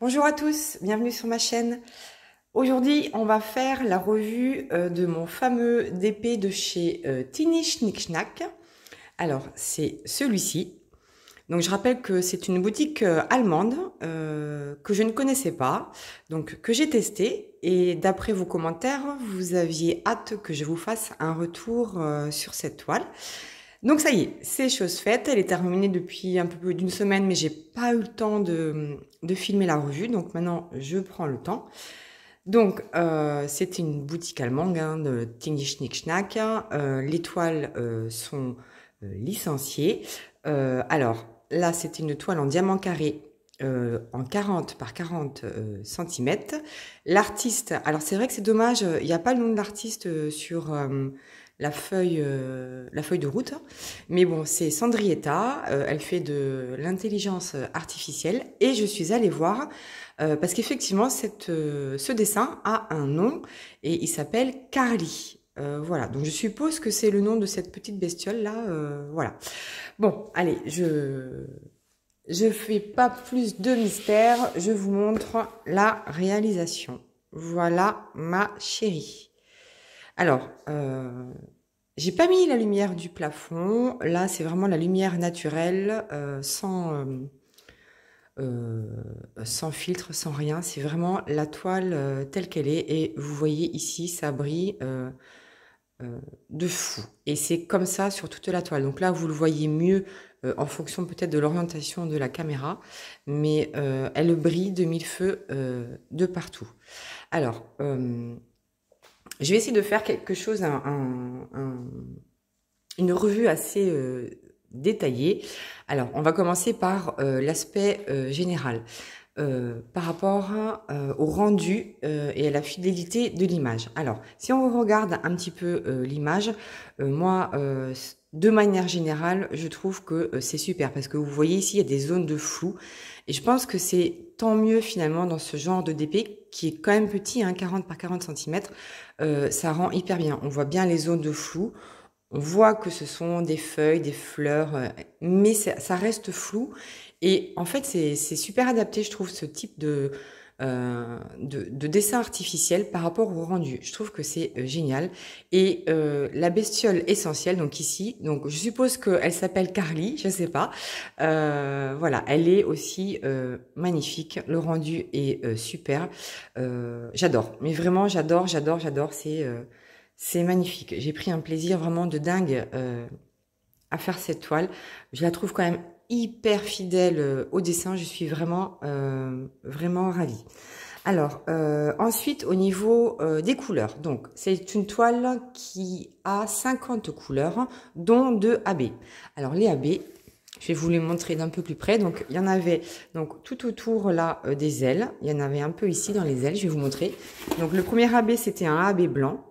Bonjour à tous, bienvenue sur ma chaîne. Aujourd'hui, on va faire la revue euh, de mon fameux DP de chez euh, tini schnick Alors, c'est celui-ci. Donc, je rappelle que c'est une boutique euh, allemande que je ne connaissais pas, donc que j'ai testé. Et d'après vos commentaires, vous aviez hâte que je vous fasse un retour sur cette toile. Donc ça y est, c'est chose faite. Elle est terminée depuis un peu plus d'une semaine, mais j'ai pas eu le temps de, filmer la revue. Donc maintenant, je prends le temps. Donc euh, c'était une boutique allemande hein, de Tingy Schnack. Euh, les toiles euh, sont licenciées. alors là, c'était une toile en diamant carré en 40 par 40 cm. L'artiste, alors c'est vrai que c'est dommage, il n'y a pas le nom de l'artiste sur la feuille, euh, la feuille de route. Mais bon, c'est Sandrietta, euh, elle fait de l'intelligence artificielle et je suis allée voir euh, parce qu'effectivement, ce dessin a un nom et il s'appelle Carly. voilà, donc je suppose que c'est le nom de cette petite bestiole là. voilà. Bon, allez, je je fais pas plus de mystère. Je vous montre la réalisation. Voilà, ma chérie. Alors, euh, j'ai pas mis la lumière du plafond. Là, c'est vraiment la lumière naturelle, euh, euh, sans, filtre, sans rien. C'est vraiment la toile telle qu'elle est. Et vous voyez ici, ça brille de fou. Et c'est comme ça sur toute la toile. Donc là, vous le voyez mieux en fonction peut-être de l'orientation de la caméra, mais elle brille de mille feux de partout. Alors, je vais essayer de faire quelque chose, une revue assez euh, détaillée. Alors, on va commencer par euh, l'aspect euh, général. par rapport au rendu et à la fidélité de l'image. Alors, si on regarde un petit peu l'image, moi, de manière générale, je trouve que euh, c'est super parce que vous voyez ici, il y a des zones de flou. Et je pense que c'est tant mieux finalement dans ce genre de DP qui est quand même petit, hein, 40 par 40 cm. Euh, ça rend hyper bien. On voit bien les zones de flou. On voit que ce sont des feuilles, des fleurs, euh, mais ça, reste flou. Et en fait, c'est super adapté, je trouve, ce type de, euh, de, dessin artificiel par rapport au rendu. Je trouve que c'est euh, génial. Et euh, la bestiole essentielle, donc ici, donc je suppose qu'elle s'appelle Carly, je ne sais pas. voilà, elle est aussi magnifique. Le rendu est super. j'adore, mais vraiment j'adore, j'adore, j'adore. C'est c'est magnifique. J'ai pris un plaisir vraiment de dingue à faire cette toile. Je la trouve quand même hyper fidèle euh, au dessin. Je suis vraiment, euh, vraiment ravie. Alors, euh, ensuite, au niveau des couleurs. Donc, c'est une toile qui a 50 couleurs, dont deux AB. Alors, les AB, je vais vous les montrer d'un peu plus près. Donc, il y en avait donc tout autour là des ailes. Il y en avait un peu ici dans les ailes. Je vais vous montrer. Donc, le premier AB, c'était un AB blanc.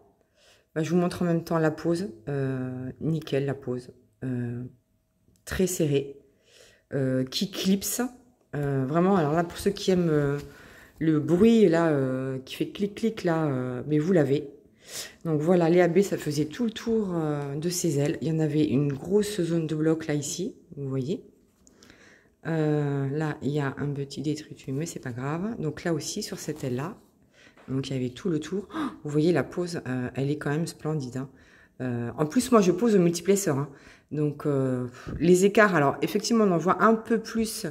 Bah, je vous montre en même temps la pose. nickel, la pose. très serrée. Euh, qui clipse. Euh, vraiment, alors là, pour ceux qui aiment euh, le bruit, là, qui fait clic-clic, là, mais vous l'avez. Donc voilà, les B ça faisait tout le tour de ses ailes. Il y en avait une grosse zone de bloc, là, ici, vous voyez. là, il y a un petit détritus, mais c'est pas grave. Donc là aussi, sur cette aile-là, donc il y avait tout le tour. Oh, vous voyez, la pose, elle est quand même splendide. Hein. Euh, en plus, moi, je pose au multiplexeur. Hein. Donc, euh, les écarts, alors effectivement, on en voit un peu plus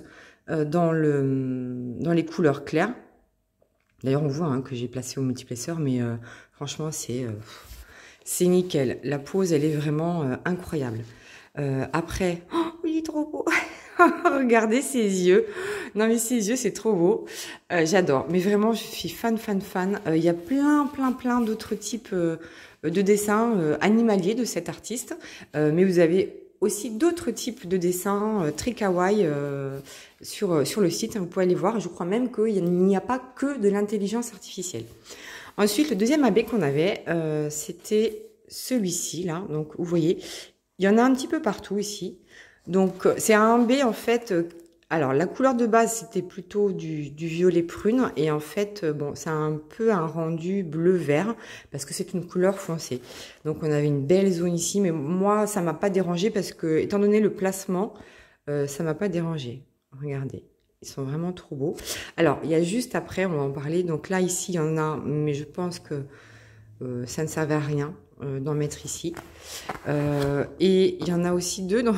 euh, dans, le, dans les couleurs claires. D'ailleurs, on voit hein, que j'ai placé au multiplexeur, mais franchement, c'est c'est nickel. La pose, elle est vraiment incroyable. après, oui, oh, il est trop beau Regardez ses yeux. Non mais ses yeux, c'est trop beau. Euh, j'adore. Mais vraiment, je suis fan, fan, fan. Euh, il y a plein, plein, plein d'autres types euh, de dessins animaliers de cet artiste. mais vous avez aussi d'autres types de dessins très kawaii sur, sur le site. Hein, vous pouvez aller voir. Je crois même qu'il n'y a pas que de l'intelligence artificielle. Ensuite, le deuxième abbé qu'on avait, c'était celui-ci, là. Donc, vous voyez, il y en a un petit peu partout ici. Donc euh, c'est un B en fait. Euh, alors la couleur de base c'était plutôt du, violet prune et en fait euh, bon ça a un peu un rendu bleu vert parce que c'est une couleur foncée. Donc on avait une belle zone ici mais moi ça m'a pas dérangé parce que étant donné le placement ça m'a pas dérangé. Regardez. Ils sont vraiment trop beaux. Alors, il y a juste après, on va en parler. Donc là, ici, il y en a, mais je pense que ça ne servait à rien d'en mettre ici. et il y en a aussi deux dans,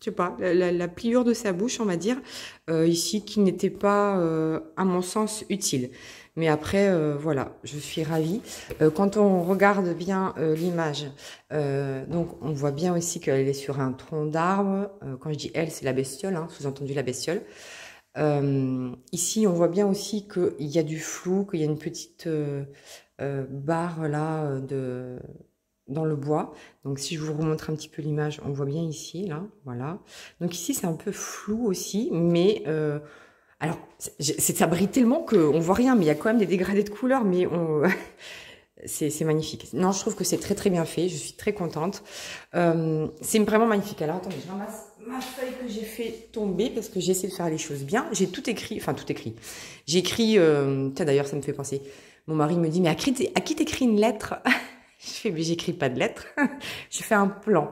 je sais pas, la, pliure de sa bouche, on va dire, euh, ici, qui n'était pas, euh, à mon sens, utile. Mais après, euh, voilà, je suis ravie. quand on regarde bien l'image, donc on voit bien aussi qu'elle est sur un tronc d'arbre. quand je dis elle, c'est la bestiole, hein, sous-entendu la bestiole. ici, on voit bien aussi qu'il y a du flou, qu'il y a une petite barre là de dans le bois. Donc si je vous remontre un petit peu l'image, on voit bien ici, là, voilà. Donc ici c'est un peu flou aussi, mais euh, alors ça brille tellement qu'on voit rien, mais il y a quand même des dégradés de couleurs, mais on... c'est magnifique. Non, je trouve que c'est très très bien fait, je suis très contente. Euh, c'est vraiment magnifique. Alors attendez, je ramasse ma feuille que j'ai fait tomber parce que j'ai essayé de faire les choses bien. J'ai tout écrit, enfin tout écrit. écrit... euh... d'ailleurs ça me fait penser, mon mari me dit, mais à qui t'écris une lettre je fais, mais j'écris pas de lettres, je fais un plan.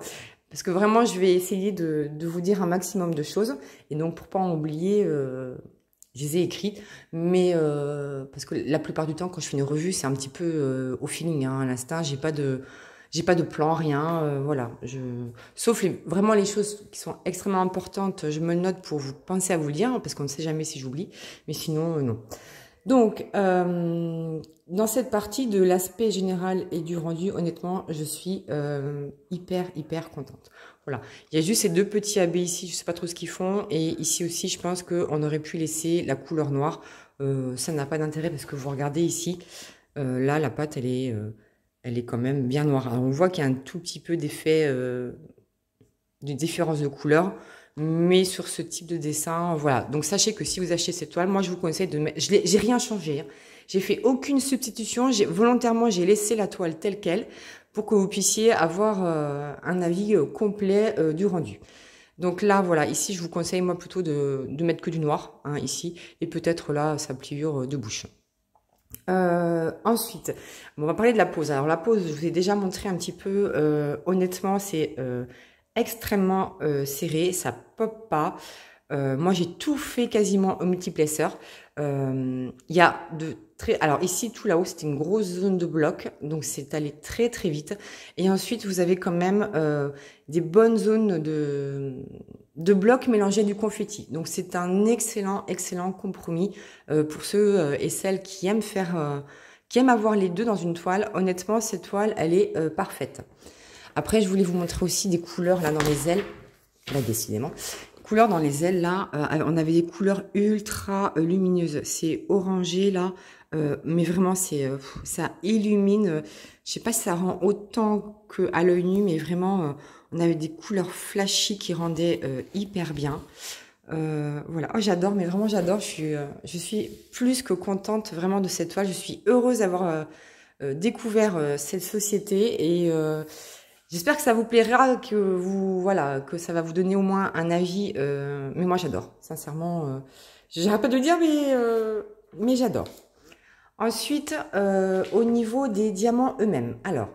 Parce que vraiment, je vais essayer de, vous dire un maximum de choses. Et donc, pour pas en oublier, euh, je les ai écrites. Mais euh, parce que la plupart du temps, quand je fais une revue, c'est un petit peu euh, au feeling, hein, à l'instinct. J'ai pas de, j'ai pas de plan, rien. voilà. Je... Sauf vraiment les choses qui sont extrêmement importantes, je me note pour vous penser à vous dire, parce qu'on ne sait jamais si j'oublie. Mais sinon, non. Donc, euh, dans cette partie de l'aspect général et du rendu, honnêtement, je suis euh, hyper, hyper contente. Voilà. Il y a juste ces deux petits AB ici, je ne sais pas trop ce qu'ils font. Et ici aussi, je pense qu'on aurait pu laisser la couleur noire. Euh, ça n'a pas d'intérêt parce que vous regardez ici, là, la pâte, elle est, elle est quand même bien noire. Alors, on voit qu'il y a un tout petit peu d'effet de différence de couleur. Mais sur ce type de dessin, voilà. Donc sachez que si vous achetez cette toile, moi je vous conseille de mettre. J'ai rien changé. Hein. J'ai fait aucune substitution. J'ai volontairement j'ai laissé la toile telle quelle pour que vous puissiez avoir euh, un avis euh, complet euh, du rendu. Donc là, voilà, ici, je vous conseille, moi, plutôt de, de mettre que du noir, hein, ici, et peut-être là, sa pliure de bouche. ensuite, on va parler de la pose. Alors la pose, je vous ai déjà montré un petit peu, honnêtement, c'est extrêmement euh, serré, ça pop pas. Euh, moi, j'ai tout fait quasiment au multiplacer. Il euh, y a de très. Alors ici, tout là-haut, c'était une grosse zone de bloc, donc c'est allé très très vite. Et ensuite, vous avez quand même des bonnes zones de de blocs mélangés du confetti. Donc c'est un excellent excellent compromis pour ceux et celles qui aiment faire, qui aiment avoir les deux dans une toile. Honnêtement, cette toile, elle est parfaite. Après, je voulais vous montrer aussi des couleurs là dans les ailes. Là, décidément. Couleurs dans les ailes, là, euh, on avait des couleurs ultra euh, lumineuses. C'est orangé, là, euh, mais vraiment, c'est ça illumine. je sais pas si ça rend autant qu'à l'œil nu, mais vraiment, on avait des couleurs flashy qui rendaient hyper bien. voilà, oh, j'adore, mais vraiment j'adore. Je suis, je suis plus que contente vraiment de cette toile. Je suis heureuse d'avoir découvert cette société et J'espère que ça vous plaira, que vous voilà, que ça va vous donner au moins un avis. Euh, mais moi j'adore, sincèrement. Euh, J'arrête pas de le dire, mais euh, mais j'adore. Ensuite, euh, au niveau des diamants eux-mêmes. Alors,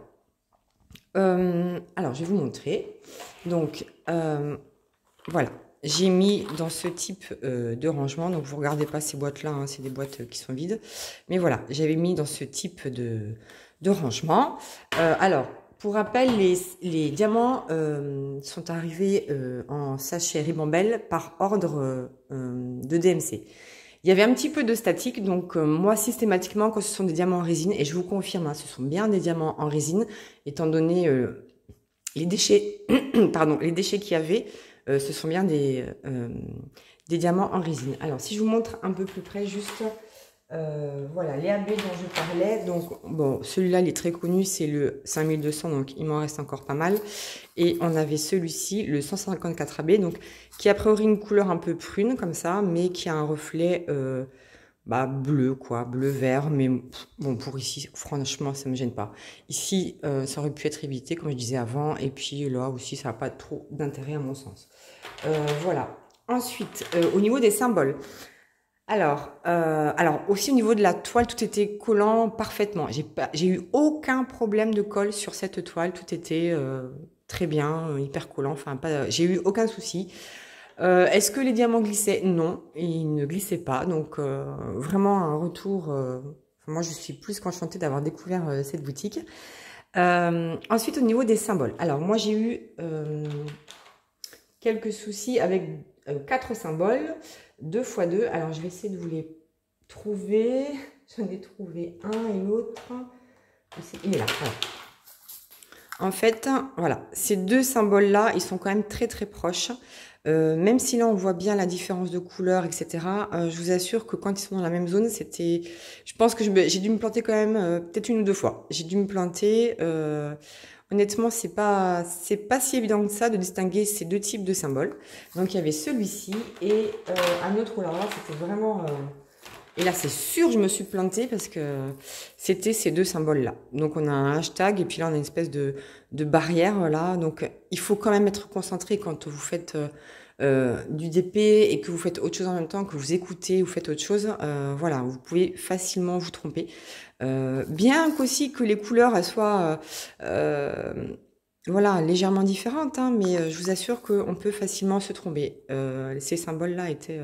alors je vais vous montrer. Donc voilà, j'ai mis dans ce type de rangement. Donc vous regardez pas ces boîtes là, hein, c'est des boîtes qui sont vides. Mais voilà, j'avais mis dans ce type de de rangement. alors pour rappel, les, diamants euh, sont arrivés euh, en sachet ribambelle par ordre euh, de DMC. Il y avait un petit peu de statique, donc moi systématiquement quand ce sont des diamants en résine, et je vous confirme, hein, ce sont bien des diamants en résine, étant donné les déchets, pardon, les déchets qu'il y avait, ce sont bien des, des diamants en résine. Alors, si je vous montre un peu plus près, juste euh, voilà, les AB dont je parlais. Donc, bon, celui-là, il est très connu, c'est le 5200, donc il m'en reste encore pas mal. Et on avait celui-ci, le 154 AB, donc qui a priori une couleur un peu prune, comme ça, mais qui a un reflet euh, bah, bleu, quoi, bleu-vert. Mais bon, pour ici, franchement, ça me gêne pas. Ici, euh, ça aurait pu être évité, comme je disais avant. Et puis là aussi, ça n'a pas trop d'intérêt à mon sens. voilà. Ensuite, au niveau des symboles. Alors, euh, alors aussi au niveau de la toile, tout était collant parfaitement. J'ai eu aucun problème de colle sur cette toile. Tout était euh, très bien, euh, hyper collant. Enfin, pas, j'ai eu aucun souci. Euh, Est-ce que les diamants glissaient Non, ils ne glissaient pas. Donc vraiment un retour. moi, je suis plus qu'enchantée d'avoir découvert cette boutique. ensuite, au niveau des symboles. Alors moi, j'ai eu quelques soucis avec euh, quatre symboles, 2 fois 2. Alors, je vais essayer de vous les trouver. J'en ai trouvé un et l'autre. Il est là. En fait, voilà, ces deux symboles-là, ils sont quand même très très proches. Euh, même si là on voit bien la différence de couleur, etc. Euh, je vous assure que quand ils sont dans la même zone, c'était. Je pense que j'ai dû me planter quand même peut-être une ou deux fois. J'ai dû me planter Honnêtement, c'est pas c'est pas si évident que ça de distinguer ces deux types de symboles. Donc il y avait celui-ci et euh, un autre Alors là c'était vraiment. Euh, et là, c'est sûr, je me suis plantée parce que c'était ces deux symboles-là. Donc, on a un hashtag et puis là, on a une espèce de, barrière là. Donc, il faut quand même être concentré quand vous faites euh, du DP et que vous faites autre chose en même temps, que vous écoutez, ou faites autre chose. voilà, vous pouvez facilement vous tromper. Euh, bien qu'aussi que les couleurs soient euh, euh, voilà, légèrement différentes, hein, mais je vous assure qu'on peut facilement se tromper. ces symboles-là étaient,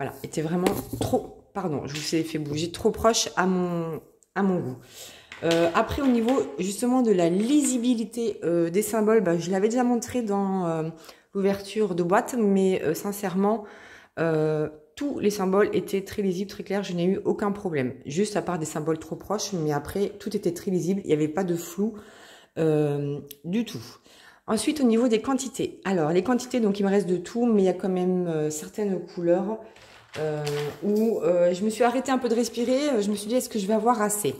voilà, étaient vraiment trop, pardon, je vous ai fait bouger trop proche à mon, à mon goût. après, au niveau justement de la lisibilité des symboles, bah, je l'avais déjà montré dans l'ouverture de boîte, mais sincèrement, tous les symboles étaient très lisibles, très clairs, je n'ai eu aucun problème. Juste à part des symboles trop proches, mais après, tout était très lisible, il n'y avait pas de flou euh, du tout. Ensuite, au niveau des quantités. Alors, les quantités, donc il me reste de tout, mais il y a quand même euh, certaines couleurs euh, où je me suis arrêtée un peu de respirer. Je me suis dit, est-ce que je vais avoir assez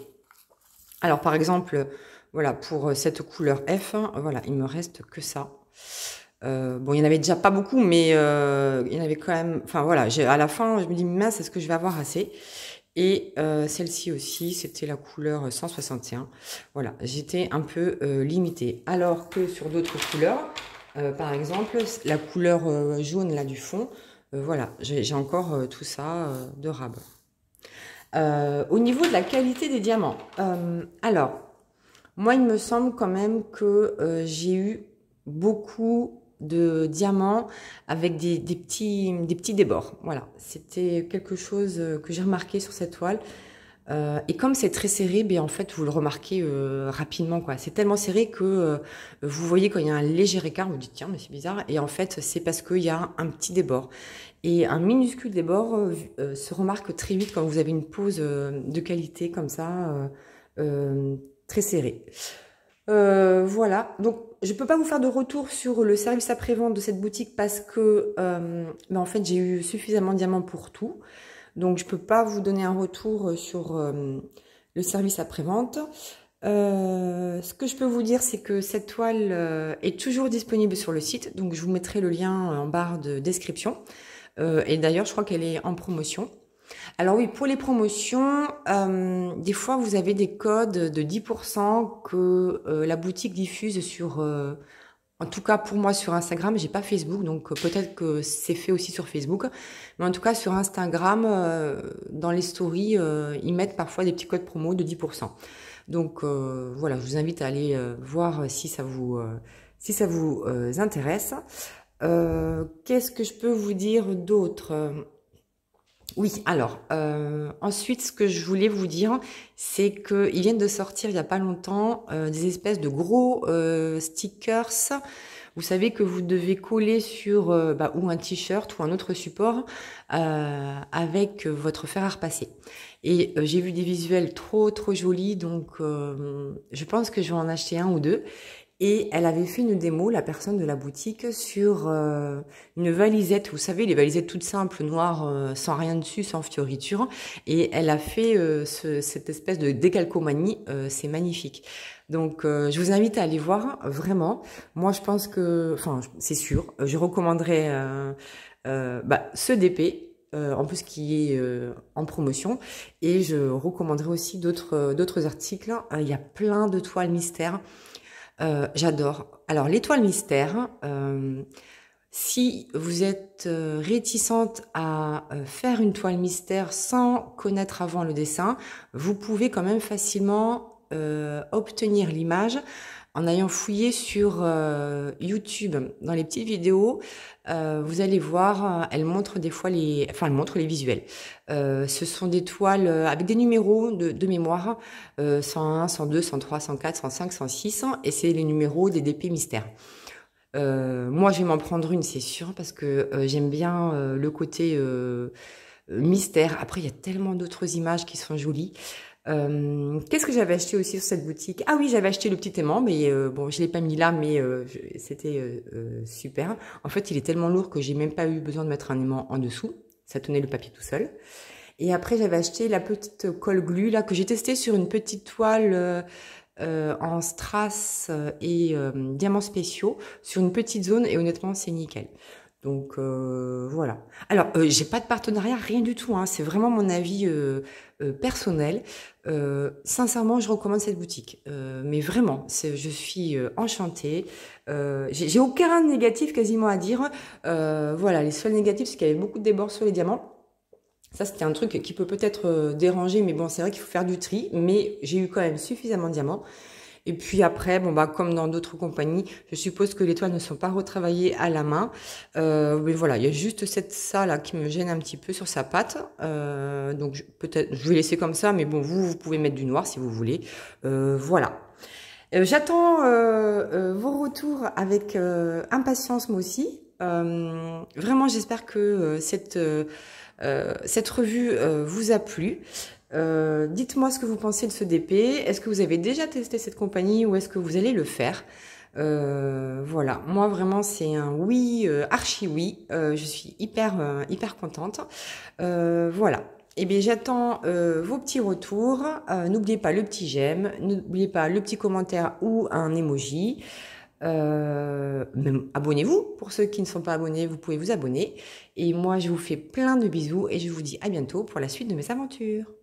Alors, par exemple, voilà, pour cette couleur F, hein, voilà, il me reste que ça. Euh, bon, il y en avait déjà pas beaucoup, mais euh, il y en avait quand même. Enfin voilà, à la fin, je me dis mince, est-ce que je vais avoir assez Et euh, celle-ci aussi, c'était la couleur 161. Voilà, j'étais un peu limitée. Alors que sur d'autres couleurs, par exemple, la couleur jaune là du fond, voilà, j'ai encore tout ça de rab. au niveau de la qualité des diamants, alors moi, il me semble quand même que j'ai eu beaucoup de diamants avec des, petits, des petits débords. Voilà, c'était quelque chose euh, que j'ai remarqué sur cette toile. Euh, et comme c'est très serré, ben en fait vous le remarquez euh, rapidement quoi. C'est tellement serré que vous voyez quand il y a un léger écart, vous dites tiens mais c'est bizarre. Et en fait c'est parce qu'il y a un, petit débord. Et un minuscule débord se remarque très vite quand vous avez une pose de qualité comme ça, très serrée. Euh, voilà. Donc, je ne peux pas vous faire de retour sur le service après-vente de cette boutique parce que, euh, ben en fait, j'ai eu suffisamment de diamants pour tout. Donc, je ne peux pas vous donner un retour sur euh, le service après-vente. ce que je peux vous dire, c'est que cette toile est toujours disponible sur le site. Donc, je vous mettrai le lien en barre de description. et d'ailleurs, je crois qu'elle est en promotion. Alors oui, pour les promotions, euh, des fois vous avez des codes de 10% que euh, la boutique diffuse sur, euh, en tout cas pour moi sur Instagram, j'ai pas Facebook, donc peut-être que c'est fait aussi sur Facebook, mais en tout cas sur Instagram, dans les stories, ils mettent parfois des petits codes promo de 10%. Donc voilà, je vous invite à aller voir si ça vous, si ça vous intéresse. Qu'est-ce que je peux vous dire d'autre oui, alors euh, ensuite, ce que je voulais vous dire, c'est qu'ils viennent de sortir il n'y a pas longtemps euh, des espèces de gros euh, stickers. Vous savez que vous devez coller sur bah, ou un t-shirt ou un autre support avec votre fer à repasser. Et j'ai vu des visuels trop trop jolis, donc je pense que je vais en acheter un ou deux. Et elle avait fait une démo, la personne de la boutique, sur euh, une valisette, vous savez, les valisettes toutes simples, noires, euh, sans rien dessus, sans fioriture. Et elle a fait euh, ce, cette espèce de décalcomanie, c'est magnifique. Donc je vous invite à aller voir, vraiment. Moi je pense que, enfin c'est sûr, je recommanderais bah, ce DP, en plus qui est en promotion. Et je recommanderai aussi d'autres d'autres articles. Il y a plein de toiles mystères euh, j'adore. Alors l'étoile mystère, euh, si vous êtes euh, réticente à faire une toile mystère sans connaître avant le dessin, vous pouvez quand même facilement obtenir l'image en ayant fouillé sur euh, YouTube dans les petites vidéos, euh, vous allez voir, euh, elle montre des fois les, enfin montre les visuels. ce sont des toiles avec des numéros de, de mémoire 101, 102, 103, 104, 105, 106, et c'est les numéros des DP mystères. moi, je vais m'en prendre une, c'est sûr, parce que j'aime bien le côté mystère. Après, il y a tellement d'autres images qui sont jolies. Euh, qu'est-ce que j'avais acheté aussi sur cette boutique Ah oui, j'avais acheté le petit aimant, mais euh, bon, je l'ai pas mis là, mais euh, c'était super. En fait, il est tellement lourd que j'ai même pas eu besoin de mettre un aimant en dessous. Ça tenait le papier tout seul. Et après, j'avais acheté la petite colle glue là que j'ai testée sur une petite toile. en strass et diamants spéciaux sur une petite zone et honnêtement c'est nickel. Donc euh, voilà. Alors euh, j'ai pas de partenariat, rien du tout. Hein. C'est vraiment mon avis euh, personnel. sincèrement, je recommande cette boutique. mais vraiment, je suis enchantée. j'ai aucun négatif quasiment à dire. voilà, les seuls négatifs, c'est qu'il y avait beaucoup de débords sur les diamants. Ça, c'était un truc qui peut peut-être déranger, mais bon, c'est vrai qu'il faut faire du tri. Mais j'ai eu quand même suffisamment de diamants. Et puis après, bon bah comme dans d'autres compagnies, je suppose que les toiles ne sont pas retravaillées à la main. Euh, mais voilà, il y a juste cette ça là qui me gêne un petit peu sur sa patte. Euh, donc peut-être je vais laisser comme ça, mais bon vous vous pouvez mettre du noir si vous voulez. Euh, voilà. J'attends vos retours avec impatience moi aussi. vraiment j'espère que cette cette revue vous a plu. Euh, dites-moi ce que vous pensez de ce DP. Est-ce que vous avez déjà testé cette compagnie ou est-ce que vous allez le faire euh, voilà, moi vraiment c'est un oui, euh, archi oui. je suis hyper hyper contente. voilà. Et eh bien j'attends vos petits retours. n'oubliez pas le petit j'aime, n'oubliez pas le petit commentaire ou un emoji. abonnez-vous. Pour ceux qui ne sont pas abonnés, vous pouvez vous abonner. Et moi, je vous fais plein de bisous et je vous dis à bientôt pour la suite de mes aventures.